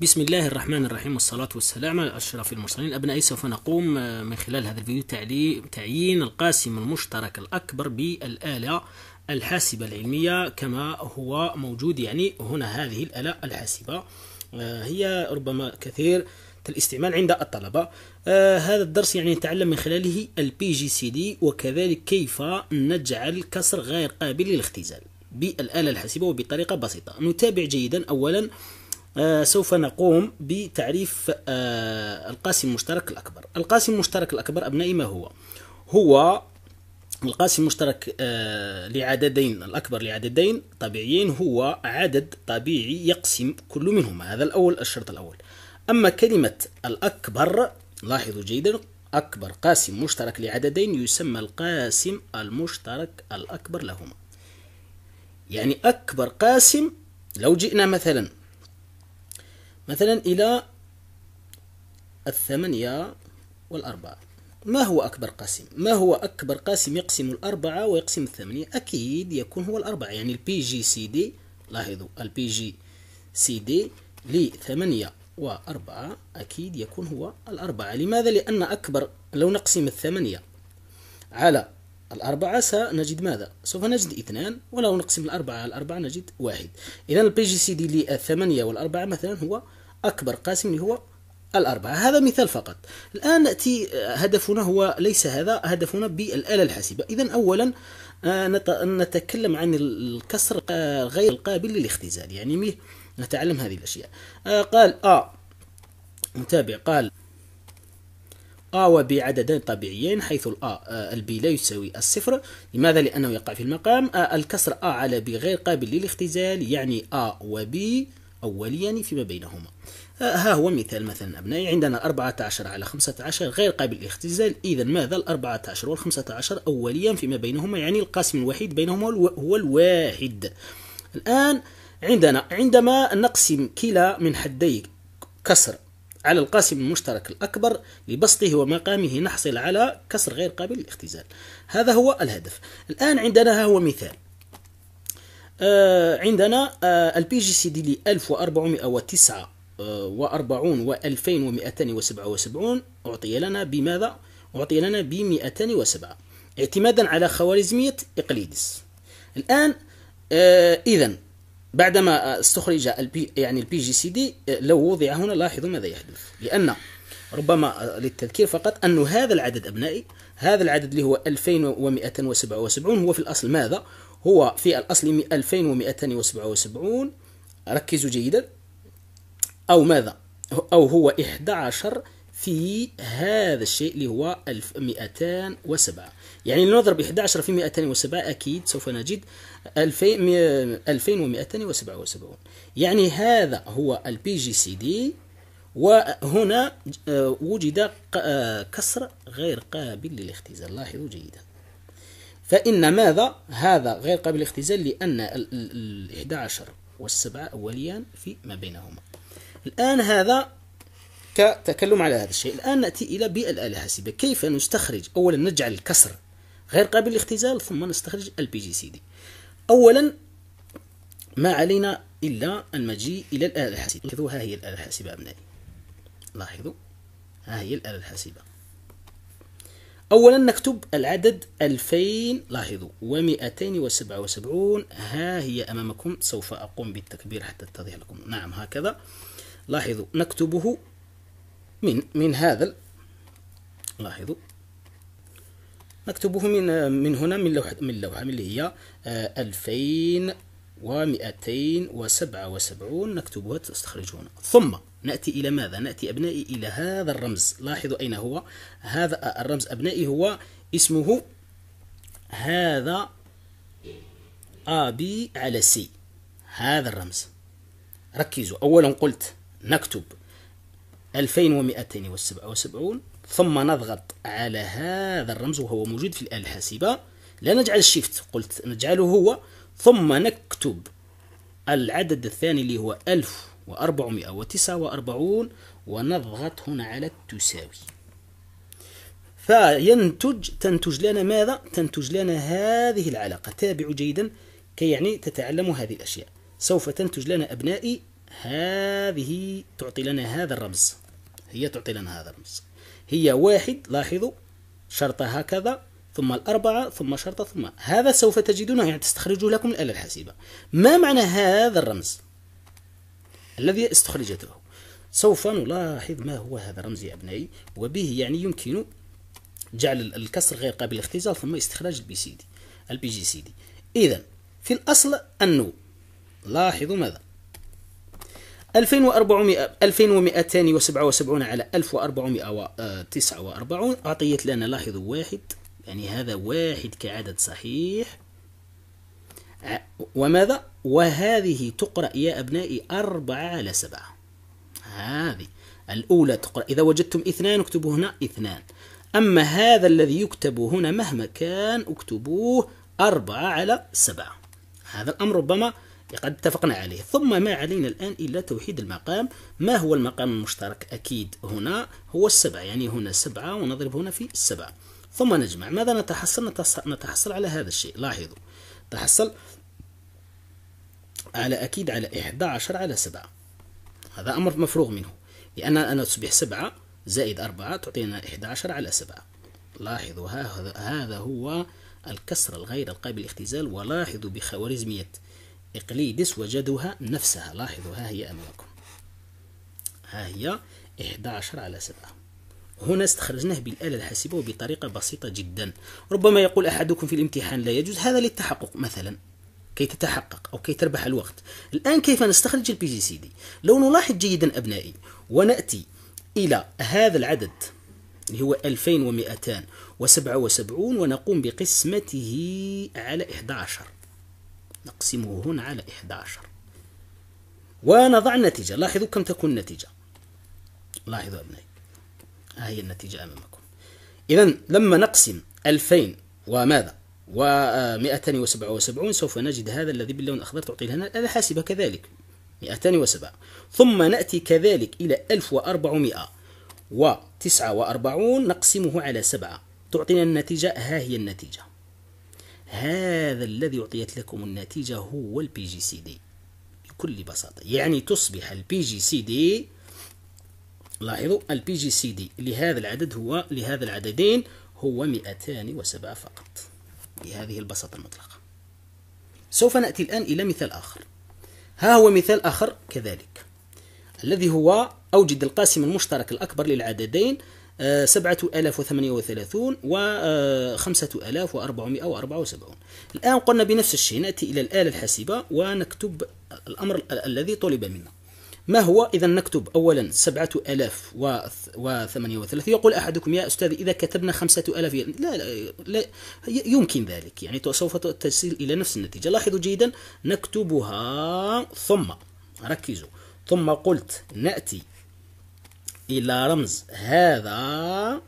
بسم الله الرحمن الرحيم والصلاة والسلام على أشرف المرسلين أبنائي سوف نقوم آه، من خلال هذا الفيديو تعيين القاسم المشترك الأكبر بالآلة الحاسبة العلمية كما هو موجود يعني هنا هذه الآلة الحاسبة آه، هي ربما كثير الاستعمال عند الطلبة آه، هذا الدرس يعني نتعلم من خلاله البي جي سي دي وكذلك كيف نجعل كسر غير قابل للاختزال بالآلة الحاسبة وبطريقة بسيطة نتابع جيدا أولا آه، سوف نقوم بتعريف آه، القاسم المشترك الأكبر القاسم المشترك الأكبر أبنائي ما هو؟ هو القاسم المشترك آه، لعددين الأكبر لعددين طبيعيين هو عدد طبيعي يقسم كل منهما هذا الأول الشرط الأول أما كلمة الأكبر لاحظوا جيدا أكبر قاسم مشترك لعددين يسمى القاسم المشترك الأكبر لهما يعني أكبر قاسم لو جئنا مثلا مثلا إلى الثمانية والأربعة ما هو أكبر قاسم؟ ما هو أكبر قاسم يقسم الأربعة ويقسم الثمانية؟ أكيد يكون هو الأربعة يعني البي جي سي دي لاحظوا البي جي سي دي لثمانية وأربعة أكيد يكون هو الأربعة لماذا؟ لأن أكبر لو نقسم الثمانية على الأربعة سنجد ماذا؟ سوف نجد اثنان ولو نقسم الأربعة على الأربعة نجد واحد إذا البي جي سي دي للثمانية والأربعة مثلا هو أكبر قاسم اللي هو الأربعة هذا مثال فقط الآن نأتي آه، هدفنا هو ليس هذا هدفنا بالآلة الحاسبة إذا أولا آه، نتكلم عن الكسر غير القابل للاختزال يعني نتعلم هذه الأشياء آه، قال آ آه متابع قال آوى بعددين طبيعيين حيث الآ البي لا يساوي الصفر لماذا؟ لأنه يقع في المقام الكسر آ على بي غير قابل للاختزال يعني آ وبي أوليان فيما بينهما ها هو مثال مثلا أبنائي عندنا 14 على 15 غير قابل للاختزال إذا ماذا ال 14 وال 15 أوليان فيما بينهما يعني القاسم الوحيد بينهما هو الواحد الآن عندنا عندما نقسم كلا من حدي كسر على القاسم المشترك الأكبر لبسطه ومقامه نحصل على كسر غير قابل للاختزال هذا هو الهدف الآن عندنا ها هو مثال آه عندنا آه البي جي سي دي لي 1449 و2277 أعطي لنا بماذا؟ أعطي لنا ب 207 اعتمادا على خوارزمية إقليدس الآن آه إذا بعدما استخرج البي يعني البي جي سي دي لو وضع هنا لاحظوا ماذا يحدث لأن ربما للتذكير فقط أن هذا العدد أبنائي هذا العدد اللي هو 2277 هو في الأصل ماذا؟ هو في الأصل 2277 ركزوا جيدا أو ماذا؟ أو هو 11 في هذا الشيء اللي هو 1207 يعني لنضرب 11 في 207 أكيد سوف نجد 2277 يعني هذا هو البي جي سي دي وهنا آه، وجد آه، كسر غير قابل للاختزال لاحظوا جيدا فإن ماذا هذا غير قابل للاختزال لأن ال 11 والسبعة أوليان في ما بينهما الآن هذا كتكلم على هذا الشيء الآن نأتي إلى بيئة الآلة الحاسبة كيف نستخرج أولا نجعل الكسر غير قابل للاختزال ثم نستخرج البي جي سي دي أولا ما علينا إلا المجيء إلى الآلة الحاسبة لاحظوا ها هي الآلة الحاسبة أبنائي لاحظوا ها هي الآلة الحاسبة أولا نكتب العدد 2000 لاحظوا و277 ها هي أمامكم سوف أقوم بالتكبير حتى تتضح لكم نعم هكذا لاحظوا نكتبه من من هذا لاحظوا نكتبه من من هنا من لوحة من لوحة اللي هي 2277 نكتبها تستخرج هنا ثم نأتي إلى ماذا؟ نأتي أبنائي إلى هذا الرمز لاحظوا أين هو هذا آه، الرمز أبنائي هو اسمه هذا أبي على سي هذا الرمز ركزوا أولا قلت نكتب 2277 ثم نضغط على هذا الرمز وهو موجود في الآلة الحاسبة لا نجعل الشيفت قلت نجعله هو ثم نكتب العدد الثاني اللي هو 1449 ونضغط هنا على التساوي فينتج تنتج لنا ماذا؟ تنتج لنا هذه العلاقة تابعوا جيدا كي يعني تتعلموا هذه الأشياء سوف تنتج لنا أبنائي هذه تعطي لنا هذا الرمز هي تعطي لنا هذا الرمز هي واحد لاحظوا شرطة هكذا ثم الأربعة ثم شرطة ثم هذا سوف تجدونه يعني تستخرجه لكم الآلة الحاسبة ما معنى هذا الرمز الذي استخرجته سوف نلاحظ ما هو هذا الرمز يا أبنائي وبه يعني يمكن جعل الكسر غير قابل للاختزال ثم استخراج البي سي دي البي جي سي دي إذا في الأصل أنه لاحظوا ماذا 2400 2277 على 1449 أعطيت لنا لاحظوا واحد يعني هذا واحد كعدد صحيح وماذا؟ وهذه تقرأ يا أبنائي أربعة على سبعة هذه الأولى تقرأ إذا وجدتم اثنان اكتبوا هنا اثنان أما هذا الذي يكتب هنا مهما كان اكتبوه أربعة على سبعة هذا الأمر ربما قد اتفقنا عليه ثم ما علينا الآن إلا توحيد المقام ما هو المقام المشترك أكيد هنا هو السبعة يعني هنا سبعة ونضرب هنا في السبعة ثم نجمع ماذا نتحصل نتحصل على هذا الشيء لاحظوا تحصل على أكيد على 11 على 7 هذا أمر مفروغ منه لأن أنا تصبح 7 زائد 4 تعطينا 11 على 7 لاحظوا هذا هو الكسر الغير القابل للاختزال ولاحظوا بخوارزمية إقليدس وجدها نفسها لاحظوا ها هي أمامكم ها هي 11 على 7 هنا استخرجناه بالآلة الحاسبة وبطريقة بسيطة جدا ربما يقول أحدكم في الامتحان لا يجوز هذا للتحقق مثلا كي تتحقق أو كي تربح الوقت الآن كيف نستخرج البي جي سي دي لو نلاحظ جيدا أبنائي ونأتي إلى هذا العدد اللي هو 2277 ونقوم بقسمته على 11 نقسمه هنا على 11 ونضع النتيجة لاحظوا كم تكون النتيجة لاحظوا أبنائي ها هي النتيجة أمامكم إذا لما نقسم 2000 وماذا و277 سوف نجد هذا الذي باللون الأخضر تعطي لنا الآلة حاسبة كذلك 207 ثم نأتي كذلك إلى 1449 نقسمه على 7 تعطينا النتيجة ها هي النتيجة هذا الذي أعطيت لكم النتيجة هو البي جي سي دي بكل بساطة يعني تصبح البي جي سي دي لاحظوا البي جي سي دي لهذا العدد هو لهذا العددين هو 207 فقط بهذه البساطة المطلقة سوف نأتي الآن إلى مثال آخر ها هو مثال آخر كذلك الذي هو أوجد القاسم المشترك الأكبر للعددين آه، سبعة ألاف وثمانية وثلاثون وخمسة آه، ألاف وأربعمائة وأربعة وسبعون الآن قلنا بنفس الشيء نأتي إلى الآلة الحاسبة ونكتب الأمر الذي طلب منا ما هو إذا نكتب أولا سبعة ألاف وثمانية يقول أحدكم يا أستاذ إذا كتبنا خمسة ألاف لا, لا, لا يمكن ذلك يعني سوف تصل إلى نفس النتيجة لاحظوا جيدا نكتبها ثم ركزوا ثم قلت نأتي إلى رمز هذا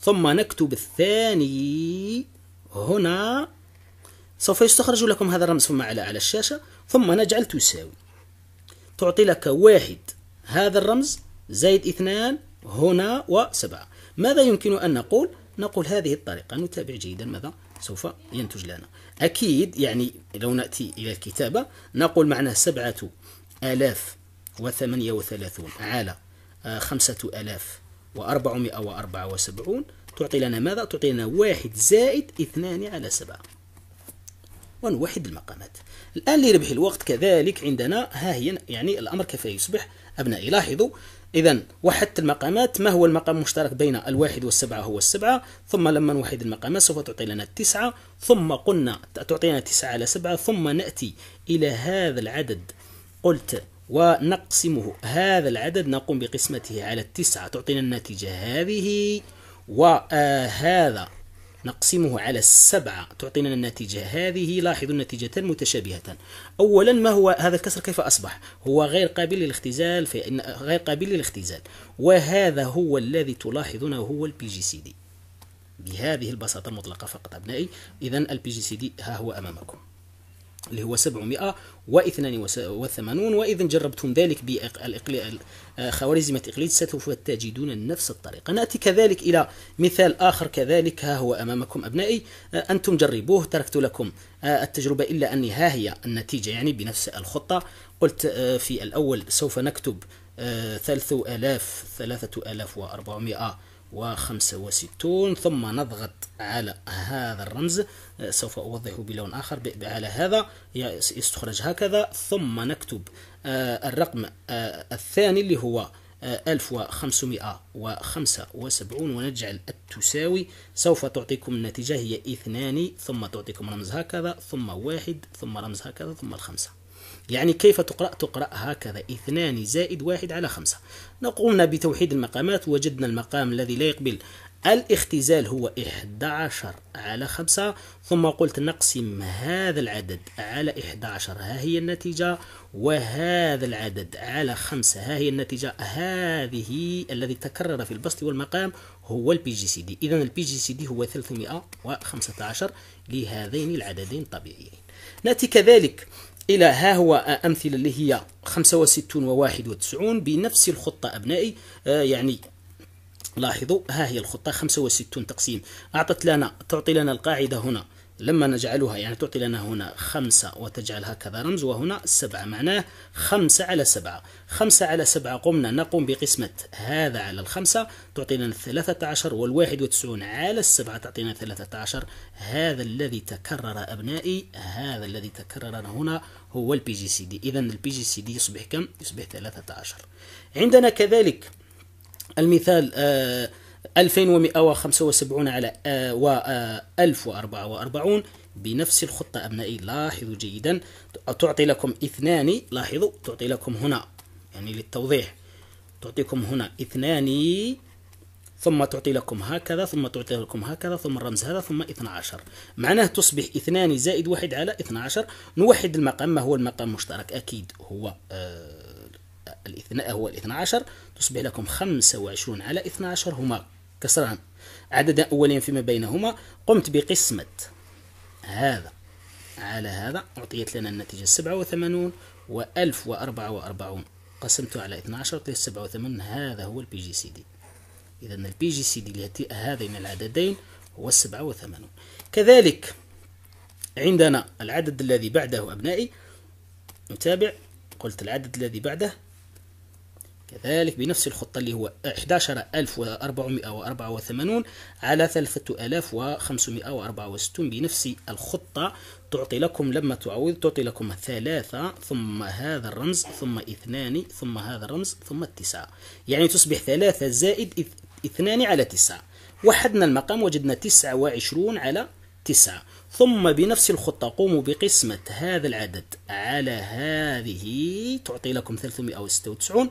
ثم نكتب الثاني هنا سوف يستخرج لكم هذا الرمز ثم على على الشاشة ثم نجعل تساوي تعطي لك واحد هذا الرمز زائد اثنان هنا وسبعة ماذا يمكن أن نقول؟ نقول هذه الطريقة نتابع جيدا ماذا سوف ينتج لنا أكيد يعني لو نأتي إلى الكتابة نقول معناه سبعة آلاف وثمانية وثلاثون على خمسة ألاف وأربعمائة وأربعة وسبعون تعطي لنا ماذا؟ تعطي لنا واحد زائد اثنان على سبعة ونوحد المقامات الآن لربح الوقت كذلك عندنا ها هي يعني الأمر كيف يصبح أبنائي لاحظوا إذا وحدت المقامات ما هو المقام المشترك بين الواحد والسبعة هو السبعة ثم لما نوحد المقامات سوف تعطي لنا التسعة ثم قلنا تعطينا تسعة على سبعة ثم نأتي إلى هذا العدد قلت ونقسمه هذا العدد نقوم بقسمته على التسعة تعطينا النتيجة هذه وهذا آه، نقسمه على السبعة تعطينا النتيجة هذه لاحظوا النتيجة متشابهة أولا ما هو هذا الكسر كيف أصبح هو غير قابل للاختزال في غير قابل للاختزال وهذا هو الذي تلاحظونه هو البي جي سي دي بهذه البساطة المطلقة فقط أبنائي إذا البي جي سي دي ها هو أمامكم اللي هو 782 وإذا جربتم ذلك بخوارزمية إقليد سوف تجدون نفس الطريقة نأتي كذلك إلى مثال آخر كذلك ها هو أمامكم أبنائي أنتم جربوه تركت لكم آه، التجربة إلا أني ها هي النتيجة يعني بنفس الخطة قلت آه، في الأول سوف نكتب 3000 آه، 3400 وخمسة وستون ثم نضغط على هذا الرمز آه، سوف أوضحه بلون آخر على هذا يستخرج هكذا ثم نكتب آه، الرقم آه، الثاني اللي هو 1575 ونجعل التساوي سوف تعطيكم النتيجة هي اثنان ثم تعطيكم رمز هكذا ثم واحد ثم رمز هكذا ثم الخمسة يعني كيف تقرأ تقرأ هكذا اثنان زائد واحد على خمسة نقومنا بتوحيد المقامات وجدنا المقام الذي لا يقبل الاختزال هو 11 على 5 ثم قلت نقسم هذا العدد على 11 ها هي النتيجة وهذا العدد على 5 ها هي النتيجة هذه الذي تكرر في البسط والمقام هو البي جي سي دي إذا البي جي سي دي هو 315 لهذين العددين الطبيعيين نأتي كذلك إلى ها هو أمثلة اللي هي 65 و 91 بنفس الخطة أبنائي آه، يعني لاحظوا ها هي الخطة 65 تقسيم أعطت لنا تعطي لنا القاعدة هنا لما نجعلها يعني تعطي لنا هنا خمسة وتجعلها كذا رمز وهنا سبعة معناه خمسة على سبعة خمسة على سبعة قمنا نقوم بقسمة هذا على الخمسة تعطي لنا الثلاثة عشر والواحد وتسعون على السبعة تعطينا ثلاثة عشر هذا الذي تكرر أبنائي هذا الذي تكرر هنا هو البي جي سي دي إذا البي جي سي دي يصبح كم؟ يصبح ثلاثة عشر عندنا كذلك المثال آه 2175 على آه، و 1044 آه، بنفس الخطة أبنائي لاحظوا جيدا تعطي لكم اثنان لاحظوا تعطي لكم هنا يعني للتوضيح تعطيكم هنا اثنان ثم تعطي لكم هكذا ثم تعطي لكم هكذا ثم الرمز هذا ثم 12 معناه تصبح اثنان زائد واحد على 12 نوحد المقام ما هو المقام المشترك أكيد هو آه، الاثناء هو الاثنى عشر تصبح لكم خمسة وعشرون على اثنى عشر هما كسران عدد أولين فيما بينهما قمت بقسمة هذا على هذا أعطيت لنا النتيجة 87 و 1044 قسمته على 12 أعطيت 87 هذا هو البي جي سي دي إذا البي جي سي دي لهذين العددين هو 87 كذلك عندنا العدد الذي بعده أبنائي نتابع قلت العدد الذي بعده كذلك بنفس الخطة اللي هو 11484 على 3564 بنفس الخطة تعطي لكم لما تعوض تعطي لكم ثلاثة ثم هذا الرمز ثم اثنان ثم هذا الرمز ثم التسعة يعني تصبح ثلاثة زائد اثنان على تسعة وحدنا المقام وجدنا تسعة وعشرون على تسعة ثم بنفس الخطة قوموا بقسمة هذا العدد على هذه تعطي لكم 396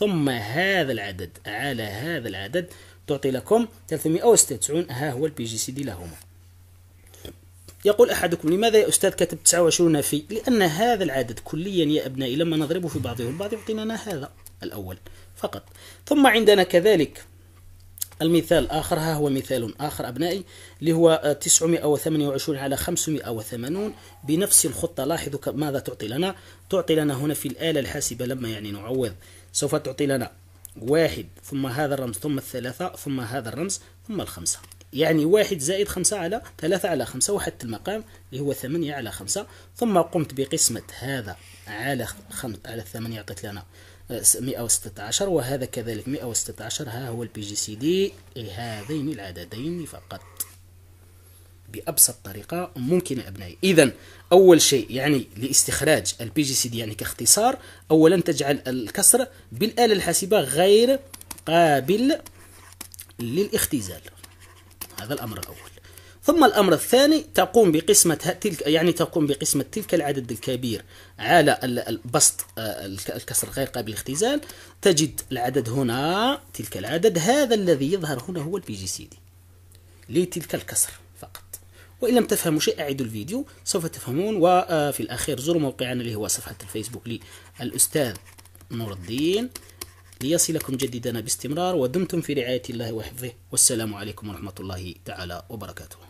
ثم هذا العدد على هذا العدد تعطي لكم 396 ها هو البي جي سي دي لهما يقول أحدكم لماذا يا أستاذ كتب 29 في لأن هذا العدد كليا يا أبنائي لما نضربه في بعضه البعض يعطينا هذا الأول فقط ثم عندنا كذلك المثال الآخر ها هو مثال آخر أبنائي اللي هو 928 على 580 بنفس الخطة لاحظوا ماذا تعطي لنا تعطي لنا هنا في الآلة الحاسبة لما يعني نعوض سوف تعطي لنا واحد ثم هذا الرمز ثم الثلاثة ثم هذا الرمز ثم الخمسة يعني واحد زائد خمسة على ثلاثة على خمسة وحتى المقام اللي هو ثمانية على خمسة ثم قمت بقسمة هذا على خم... على الثمانية عطيت لنا 116 آه، وهذا كذلك 116 ها هو البي إيه، جي سي دي لهذين العددين فقط بأبسط طريقة ممكنة أبنائي إذا أول شيء يعني لاستخراج البي جي سي دي يعني كاختصار أولا تجعل الكسر بالآلة الحاسبة غير قابل للاختزال هذا الأمر الأول ثم الأمر الثاني تقوم بقسمة تلك يعني تقوم بقسمة تلك العدد الكبير على البسط آه، الكسر غير قابل للاختزال تجد العدد هنا تلك العدد هذا الذي يظهر هنا هو البي جي سي دي لتلك الكسر وإن لم تفهموا شيء أعيدوا الفيديو سوف تفهمون وفي آه، الأخير زوروا موقعنا اللي هو صفحة الفيسبوك للأستاذ نور الدين ليصلكم جديدنا باستمرار ودمتم في رعاية الله وحفظه والسلام عليكم ورحمة الله تعالى وبركاته